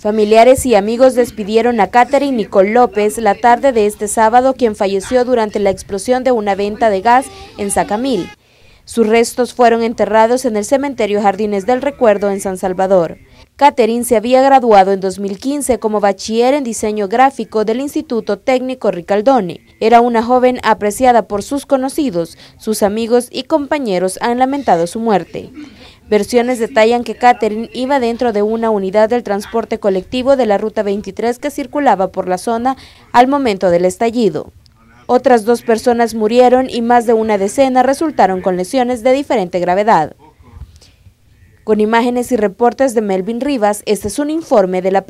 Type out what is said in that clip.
Familiares y amigos despidieron a Catherine Nicole López la tarde de este sábado, quien falleció durante la explosión de una venta de gas en Sacamil. Sus restos fueron enterrados en el cementerio Jardines del Recuerdo en San Salvador. Catherine se había graduado en 2015 como bachiller en diseño gráfico del Instituto Técnico Ricaldone. Era una joven apreciada por sus conocidos, sus amigos y compañeros han lamentado su muerte. Versiones detallan que Catherine iba dentro de una unidad del transporte colectivo de la Ruta 23 que circulaba por la zona al momento del estallido. Otras dos personas murieron y más de una decena resultaron con lesiones de diferente gravedad. Con imágenes y reportes de Melvin Rivas, este es un informe de la